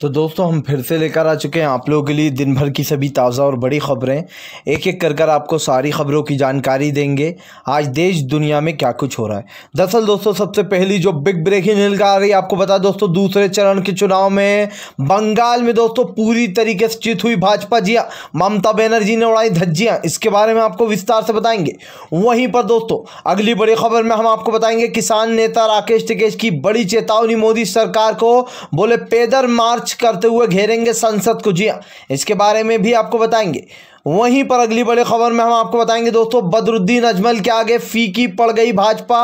तो दोस्तों हम फिर से लेकर आ चुके हैं आप लोगों के लिए दिन भर की सभी ताज़ा और बड़ी ख़बरें एक एक कर कर आपको सारी ख़बरों की जानकारी देंगे आज देश दुनिया में क्या कुछ हो रहा है दरअसल दोस्तों सबसे पहली जो बिग ब्रेकिंग न्यूज आ रही है आपको बता दोस्तों दूसरे चरण के चुनाव में बंगाल में दोस्तों पूरी तरीके से जीत हुई भाजपा जिया ममता बनर्जी ने उड़ाई धज्जियाँ इसके बारे में आपको विस्तार से बताएंगे वहीं पर दोस्तों अगली बड़ी खबर में हम आपको बताएंगे किसान नेता राकेश टिकेश की बड़ी चेतावनी मोदी सरकार को बोले पेदर मार्च करते हुए घेरेंगे संसद को जी हाँ, इसके बारे में भी आपको बताएंगे वहीं पर अगली बड़ी खबर में हम आपको बताएंगे दोस्तों बदरुद्दीन अजमल के आगे फीकी पड़ गई भाजपा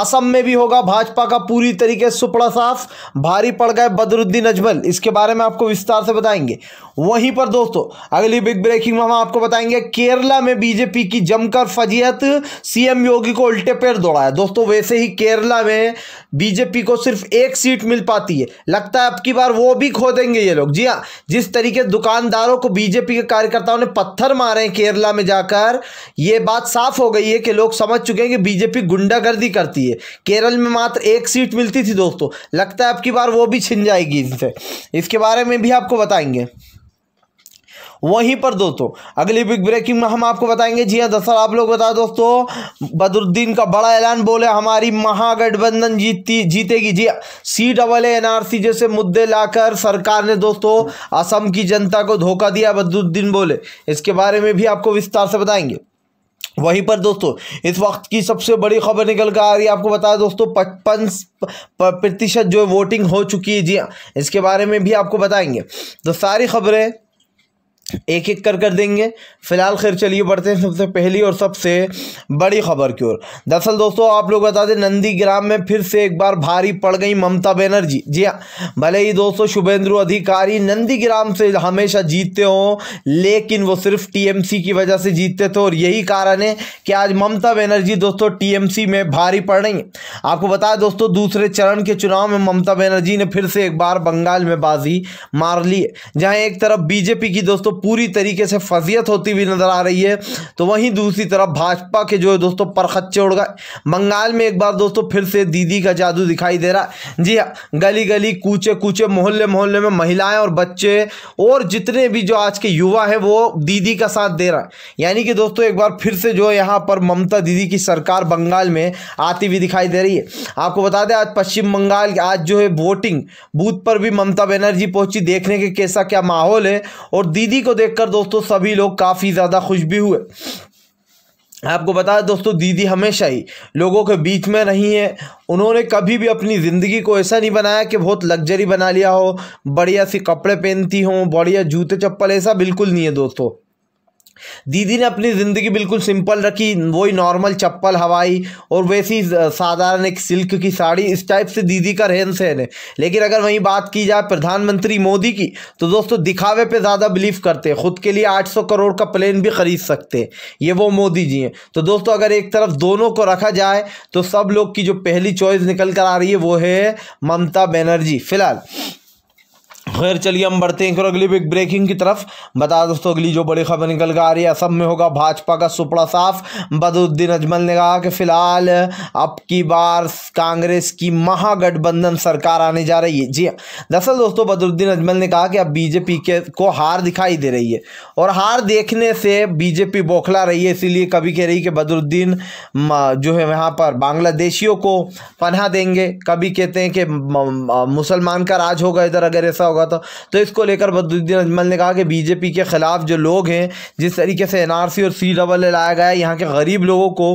असम में भी होगा भाजपा का पूरी तरीके से सुपड़ा साफ भारी पड़ गए बदरुद्दीन अजमल इसके बारे में आपको विस्तार से बताएंगे वहीं पर दोस्तों अगली बिग ब्रेकिंग में हम आपको बताएंगे केरला में बीजेपी की जमकर फजीहत सीएम योगी को उल्टे पैर दौड़ाया दोस्तों वैसे ही केरला में बीजेपी को सिर्फ एक सीट मिल पाती है लगता है अब की बार वो भी खो देंगे ये लोग जी हाँ जिस तरीके दुकानदारों को बीजेपी के कार्यकर्ताओं ने पत्थर पत्थर मारे केरला में जाकर यह बात साफ हो गई है कि लोग समझ चुके हैं कि बीजेपी गुंडागर्दी करती है केरल में मात्र एक सीट मिलती थी दोस्तों लगता है अब की बार वो भी छिन जाएगी इससे इसके बारे में भी आपको बताएंगे वहीं पर दोस्तों अगली बिग ब्रेकिंग में हम आपको बताएंगे जी हाँ दरअसल आप लोग बताओ दोस्तों बदरुद्दीन का बड़ा ऐलान बोले हमारी महागठबंधन जीतती जीतेगी जी हाँ, सी डबल एनआरसी जैसे मुद्दे लाकर सरकार ने दोस्तों असम की जनता को धोखा दिया बदरुद्दीन बोले इसके बारे में भी आपको विस्तार से बताएंगे वहीं पर दोस्तों इस वक्त की सबसे बड़ी खबर निकल कर आ रही है आपको बताया दोस्तों पचपन प्रतिशत जो वोटिंग हो चुकी है जी हाँ इसके बारे में भी आपको बताएंगे तो सारी खबरें एक एक कर कर देंगे फ़िलहाल खैर चलिए बढ़ते हैं सबसे पहली और सबसे बड़ी खबर की ओर दरअसल दोस्तों आप लोग बता दें नंदीग्राम में फिर से एक बार भारी पड़ गई ममता बनर्जी जी हाँ भले ही दोस्तों शुभेंद्रु अधिकारी नंदीग्राम से हमेशा जीतते हों लेकिन वो सिर्फ टीएमसी की वजह से जीतते थे और यही कारण है कि आज ममता बनर्जी दोस्तों टीएमसी में भारी पड़ रही हैं आपको बताया दोस्तों दूसरे चरण के चुनाव में ममता बनर्जी ने फिर से एक बार बंगाल में बाजी मार ली जहाँ एक तरफ बीजेपी की दोस्तों पूरी तरीके से फजीयत होती हुई नज़र आ रही है तो वहीं दूसरी तरफ भाजपा के जो है दोस्तों परखच्चे उड़ गए बंगाल में एक बार दोस्तों फिर से दीदी का जादू दिखाई दे रहा है जी हाँ गली गली कूचे कूचे मोहल्ले मोहल्ले में महिलाएं और बच्चे और जितने भी जो आज के युवा हैं वो दीदी का साथ दे रहा है यानी कि दोस्तों एक बार फिर से जो यहाँ पर ममता दीदी की सरकार बंगाल में आती हुई दिखाई दे रही है आपको बता दें आज पश्चिम बंगाल आज जो है वोटिंग बूथ पर भी ममता बनर्जी पहुंची देखने के कैसा क्या माहौल है और दीदी को को देखकर दोस्तों सभी लोग काफ़ी ज़्यादा खुश भी हुए आपको बता दोस्तों दीदी हमेशा ही लोगों के बीच में रही हैं उन्होंने कभी भी अपनी ज़िंदगी को ऐसा नहीं बनाया कि बहुत लग्जरी बना लिया हो बढ़िया सी कपड़े पहनती हों बढ़िया जूते चप्पल ऐसा बिल्कुल नहीं है दोस्तों दीदी ने अपनी ज़िंदगी बिल्कुल सिंपल रखी वही नॉर्मल चप्पल हवाई और वैसी साधारण एक सिल्क की साड़ी इस टाइप से दीदी का रहन सहन है लेकिन अगर वहीं बात की जाए प्रधानमंत्री मोदी की तो दोस्तों दिखावे पे ज़्यादा बिलीव करते हैं खुद के लिए 800 करोड़ का प्लेन भी खरीद सकते हैं ये वो मोदी जी हैं तो दोस्तों अगर एक तरफ दोनों को रखा जाए तो सब लोग की जो पहली चॉइस निकल कर आ रही है वो है ममता बनर्जी फिलहाल खैर चलिए हम बढ़ते हैं अगली बिग ब्रेकिंग की तरफ बता दोस्तों अगली जो बड़ी खबर निकल कर आ रही है असम में होगा भाजपा का सुपड़ा साफ बदउद्दीन अजमल ने कहा कि फिलहाल अब की बार कांग्रेस की महागठबंधन सरकार आने जा रही है जी हाँ। दरअसल दोस्तों बदरुद्दीन अजमल ने कहा कि अब बीजेपी के को हार दिखाई दे रही है और हार देखने से बीजेपी बौखला रही है इसीलिए कभी कह रही कि बदरुद्दीन जो है वहाँ पर बांग्लादेशियों को पन्हा देंगे कभी कहते हैं कि मुसलमान का राज होगा इधर अगर ऐसा होगा हुआ था तो इसको लेकर बदुद्दीन अजमल ने कहा कि बीजेपी के ख़िलाफ़ जो लोग हैं जिस तरीके से एन और सी डबल लाया गया यहाँ के गरीब लोगों को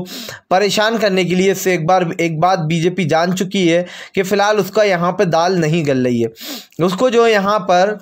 परेशान करने के लिए इससे एक बार एक बात बीजेपी जान चुकी है कि फ़िलहाल उसका यहाँ पर दाल नहीं गल रही है उसको जो यहाँ पर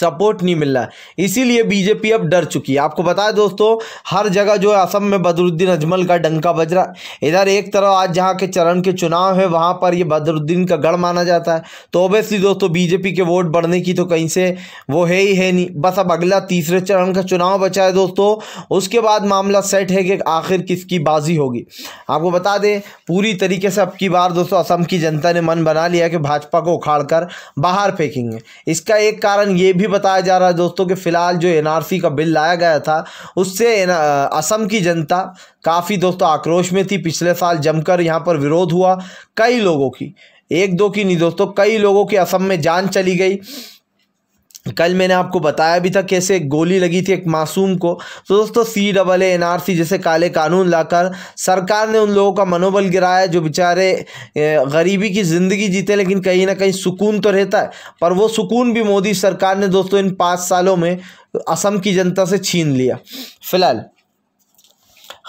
सपोर्ट नहीं मिल रहा है इसीलिए बीजेपी अब डर चुकी है आपको बताया दोस्तों हर जगह जो है असम में बदरुद्दीन अजमल का डंका बज रहा है इधर एक तरफ आज जहाँ के चरण के चुनाव है वहाँ पर ये बदरुद्दीन का गढ़ माना जाता है तो ओबियसली दोस्तों बीजेपी के वोट बढ़ने की तो कहीं से वो है ही है नहीं बस अब अगला तीसरे चरण का चुनाव बचा है दोस्तों उसके बाद मामला सेट है कि आखिर किसकी बाजी होगी आपको बता दें पूरी तरीके से अब की बार दोस्तों असम की जनता ने मन बना लिया कि भाजपा को उखाड़ बाहर फेंकेंगे इसका एक कारण ये भी बताया जा रहा है दोस्तों कि फ़िलहाल जो एनआरसी का बिल लाया गया था उससे असम की जनता काफ़ी दोस्तों आक्रोश में थी पिछले साल जमकर यहाँ पर विरोध हुआ कई लोगों की एक दो की नहीं दोस्तों कई लोगों की असम में जान चली गई कल मैंने आपको बताया भी था कैसे गोली लगी थी एक मासूम को तो दोस्तों C double A N R C जैसे काले कानून लाकर सरकार ने उन लोगों का मनोबल गिराया जो बेचारे गरीबी की ज़िंदगी जीते लेकिन कहीं ना कहीं सुकून तो रहता है पर वो सुकून भी मोदी सरकार ने दोस्तों इन पाँच सालों में असम की जनता से छीन लिया फ़िलहाल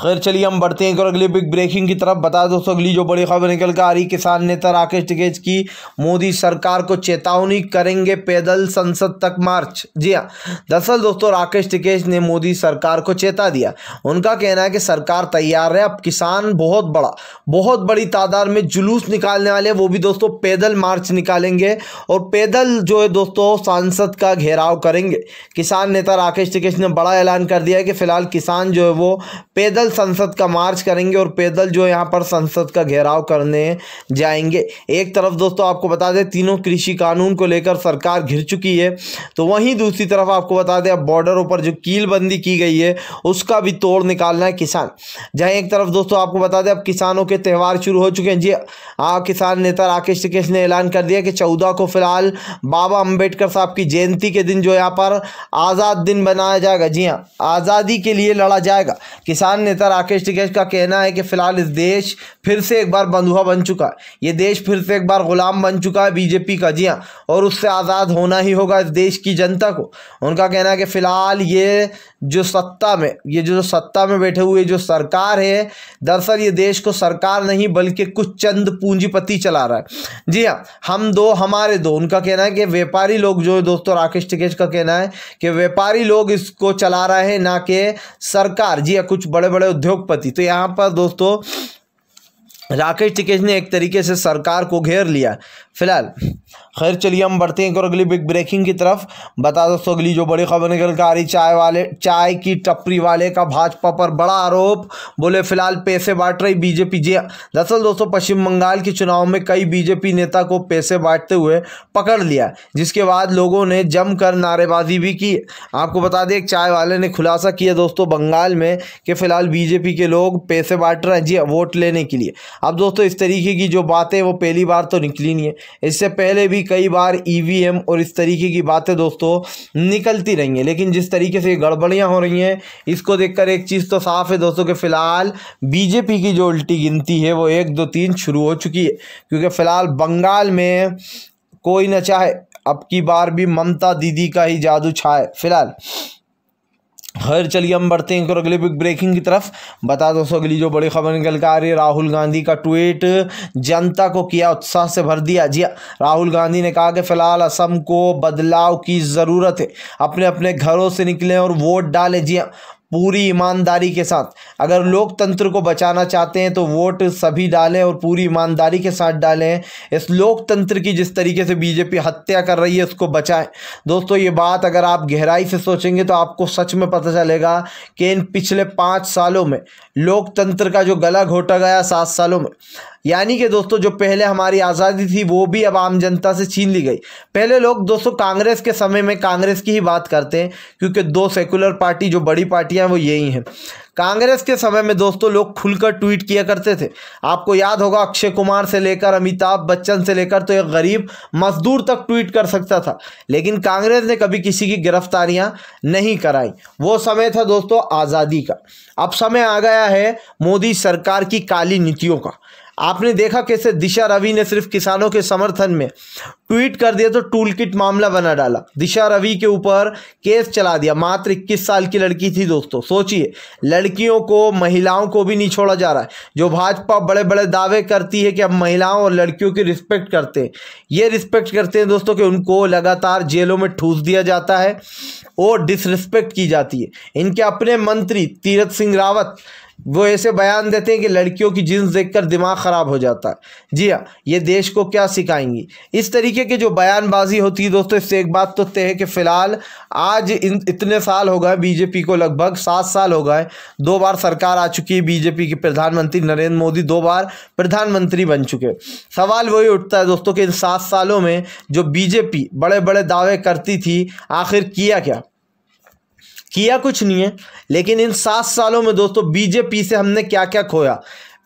खैर चलिए हम बढ़ते हैं और अगले बिग ब्रेकिंग की तरफ बता दोस्तों अगली जो बड़ी खबर निकल कर आ रही किसान नेता राकेश टिकेज की मोदी सरकार को चेतावनी करेंगे पैदल संसद तक मार्च जी हाँ दरअसल दोस्तों राकेश टिकेज ने मोदी सरकार को चेता दिया उनका कहना है कि सरकार तैयार है अब किसान बहुत बड़ा बहुत बड़ी तादाद में जुलूस निकालने वाले वो भी दोस्तों पैदल मार्च निकालेंगे और पैदल जो है दोस्तों सांसद का घेराव करेंगे किसान नेता राकेश टिकेश ने बड़ा ऐलान कर दिया है कि फिलहाल किसान जो है वो पैदल संसद का मार्च करेंगे और पैदल जो यहाँ पर संसद का घेराव करने जाएंगे एक तरफ दोस्तों आपको बता दें तीनों कृषि कानून को लेकर सरकार घिर चुकी है तो वहीं दूसरी तरफ आपको बता दें अब बॉर्डर ऊपर जो कीलबंदी की गई है उसका भी तोड़ निकालना है किसान जहाँ एक तरफ दोस्तों आपको बता दें अब किसानों के त्यौहार शुरू हो चुके हैं जी आ हाँ, किसान नेता राकेश टिकेश ने ऐलान कर दिया कि चौदह को फिलहाल बाबा अम्बेडकर साहब की जयंती के दिन जो यहाँ पर आज़ाद दिन बनाया जाएगा जी हाँ आज़ादी के लिए लड़ा जाएगा किसान नेता नेता राकेश टिकेश का कहना है कि फ़िलहाल इस देश फिर से एक बार बंधुआ बन चुका है ये देश फिर से एक बार ग़ुलाम बन चुका है बीजेपी का जी हाँ और उससे आज़ाद होना ही होगा इस देश की जनता को उनका कहना है कि फ़िलहाल ये जो सत्ता में ये जो सत्ता में बैठे हुए जो सरकार है दरअसल ये देश को सरकार नहीं बल्कि कुछ चंद पूंजीपति चला रहा है जी हाँ हम दो हमारे दो उनका कहना है कि व्यापारी लोग जो है दोस्तों राकेश टिकेश का कहना है कि व्यापारी लोग इसको चला रहे हैं ना कि सरकार जी हाँ कुछ बड़े बड़े बड़े उद्योगपति तो यहाँ पर दोस्तों राकेश टिकेश ने एक तरीके से सरकार को घेर लिया फिलहाल खैर चलिए हम बढ़ते हैं और अगली बिग ब्रेकिंग की तरफ बता दोस्तों अगली जो बड़ी खबर निकल कर आ रही चाय वाले चाय की टपरी वाले का भाजपा पर बड़ा आरोप बोले फिलहाल पैसे बांट रही बीजेपी जी दरअसल दोस्तों पश्चिम बंगाल के चुनाव में कई बीजेपी नेता को पैसे बांटते हुए पकड़ लिया जिसके बाद लोगों ने जमकर नारेबाजी भी की आपको बता दें एक चाय वाले ने खुलासा किया दोस्तों बंगाल में कि फिलहाल बीजेपी के लोग पैसे बांट रहे हैं जी वोट लेने के लिए अब दोस्तों इस तरीके की जो बातें वो पहली बार तो निकली नहीं है इससे पहले भी कई बार ई e और इस तरीके की बातें दोस्तों निकलती रही हैं लेकिन जिस तरीके से ये गड़बड़ियाँ हो रही हैं इसको देखकर एक चीज़ तो साफ़ है दोस्तों कि फ़िलहाल बीजेपी की जो उल्टी गिनती है वो एक दो तीन शुरू हो चुकी है क्योंकि फ़िलहाल बंगाल में कोई ना चाहे अब की बार भी ममता दीदी का ही जादू छाए फिलहाल खैर चलिए हम बढ़ते हैं अगले बिग ब्रेकिंग की तरफ बता दोस्तों अगली जो बड़ी खबर निकल कर आ रही है राहुल गांधी का ट्वीट जनता को किया उत्साह से भर दिया जी हाँ, राहुल गांधी ने कहा कि फिलहाल असम को बदलाव की ज़रूरत है अपने अपने घरों से निकलें और वोट डालें जी हाँ, पूरी ईमानदारी के साथ अगर लोकतंत्र को बचाना चाहते हैं तो वोट सभी डालें और पूरी ईमानदारी के साथ डालें इस लोकतंत्र की जिस तरीके से बीजेपी हत्या कर रही है उसको बचाएं दोस्तों ये बात अगर आप गहराई से सोचेंगे तो आपको सच में पता चलेगा कि इन पिछले पाँच सालों में लोकतंत्र का जो गला घोटा गया सात सालों में यानी कि दोस्तों जो पहले हमारी आज़ादी थी वो भी अब आम जनता से छीन ली गई पहले लोग दोस्तों कांग्रेस के समय में कांग्रेस की ही बात करते हैं क्योंकि दो सेकुलर पार्टी जो बड़ी पार्टियां वो यही हैं कांग्रेस के समय में दोस्तों लोग खुलकर ट्वीट किया करते थे आपको याद होगा अक्षय कुमार से लेकर अमिताभ बच्चन से लेकर तो एक गरीब मजदूर तक ट्वीट कर सकता था लेकिन कांग्रेस ने कभी किसी की गिरफ्तारियां नहीं कराई वो समय था दोस्तों आज़ादी का अब समय आ गया है मोदी सरकार की काली नीतियों का आपने देखा कैसे दिशा रवि ने सिर्फ किसानों के समर्थन में ट्वीट कर दिया तो टूल किट मामला बना डाला दिशा रवि के ऊपर केस चला दिया मात्र इक्कीस साल की लड़की थी दोस्तों सोचिए लड़कियों को महिलाओं को भी नहीं छोड़ा जा रहा है जो भाजपा बड़े बड़े दावे करती है कि हम महिलाओं और लड़कियों की रिस्पेक्ट करते हैं ये रिस्पेक्ट करते हैं दोस्तों कि उनको लगातार जेलों में ठूस दिया जाता है और डिसरिस्पेक्ट की जाती है इनके अपने मंत्री तीरथ सिंह रावत वो ऐसे बयान देते हैं कि लड़कियों की जीन्स देखकर दिमाग ख़राब हो जाता है जी हाँ ये देश को क्या सिखाएंगी इस तरीके की जो बयानबाजी होती है दोस्तों इससे एक बात तो तय है कि फ़िलहाल आज इन इतने साल हो गए बीजेपी को लगभग सात साल हो गए दो बार सरकार आ चुकी है बीजेपी के प्रधानमंत्री नरेंद्र मोदी दो बार प्रधानमंत्री बन चुके सवाल वही उठता है दोस्तों कि इन सात सालों में जो बीजेपी बड़े बड़े दावे करती थी आखिर किया क्या किया कुछ नहीं है लेकिन इन सात सालों में दोस्तों बीजेपी से हमने क्या क्या खोया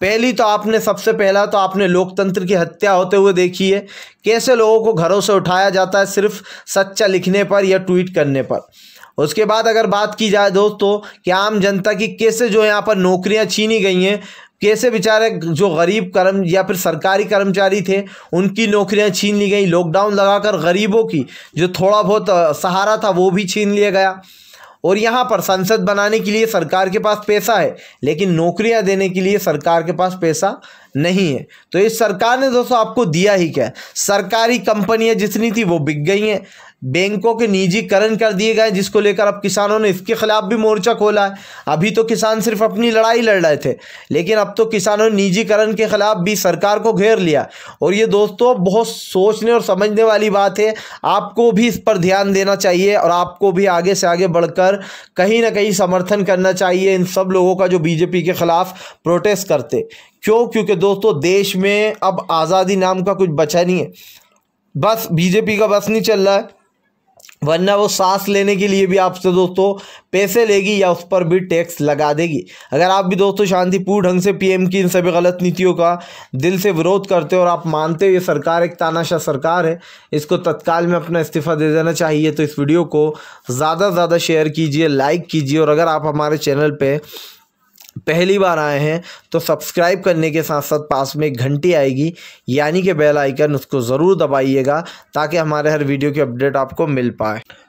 पहली तो आपने सबसे पहला तो आपने लोकतंत्र की हत्या होते हुए देखी है कैसे लोगों को घरों से उठाया जाता है सिर्फ सच्चा लिखने पर या ट्वीट करने पर उसके बाद अगर बात की जाए दोस्तों कि आम जनता की कैसे जो यहाँ पर नौकरियाँ छीनी गई हैं कैसे बेचारे जो गरीब कर्म या फिर सरकारी कर्मचारी थे उनकी नौकरियां छीन ली गई लॉकडाउन लगाकर गरीबों की जो थोड़ा बहुत सहारा था वो भी छीन लिया गया और यहाँ पर संसद बनाने के लिए सरकार के पास पैसा है लेकिन नौकरियाँ देने के लिए सरकार के पास पैसा नहीं है तो ये सरकार ने दोस्तों आपको दिया ही क्या सरकारी कंपनियां जितनी थी वो बिक गई हैं बैंकों के निजीकरण कर दिए गए जिसको लेकर अब किसानों ने इसके खिलाफ भी मोर्चा खोला है अभी तो किसान सिर्फ अपनी लड़ाई लड़ रहे थे लेकिन अब तो किसानों ने निजीकरण के खिलाफ भी सरकार को घेर लिया और ये दोस्तों बहुत सोचने और समझने वाली बात है आपको भी इस पर ध्यान देना चाहिए और आपको भी आगे से आगे बढ़कर कहीं ना कहीं समर्थन करना चाहिए इन सब लोगों का जो बीजेपी के खिलाफ प्रोटेस्ट करते क्यों क्योंकि दोस्तों देश में अब आज़ादी नाम का कुछ बचा नहीं है बस बीजेपी का बस नहीं चल रहा है वरना वो सांस लेने के लिए भी आपसे दोस्तों पैसे लेगी या उस पर भी टैक्स लगा देगी अगर आप भी दोस्तों शांतिपूर्ण ढंग से पीएम की इन सभी गलत नीतियों का दिल से विरोध करते हो और आप मानते हो ये सरकार एक तानाशाह सरकार है इसको तत्काल में अपना इस्तीफा दे देना चाहिए तो इस वीडियो को ज़्यादा से ज़्यादा शेयर कीजिए लाइक कीजिए और अगर आप हमारे चैनल पर पहली बार आए हैं तो सब्सक्राइब करने के साथ साथ पास में एक घंटी आएगी यानी कि बेल आइकन उसको ज़रूर दबाइएगा ताकि हमारे हर वीडियो की अपडेट आपको मिल पाए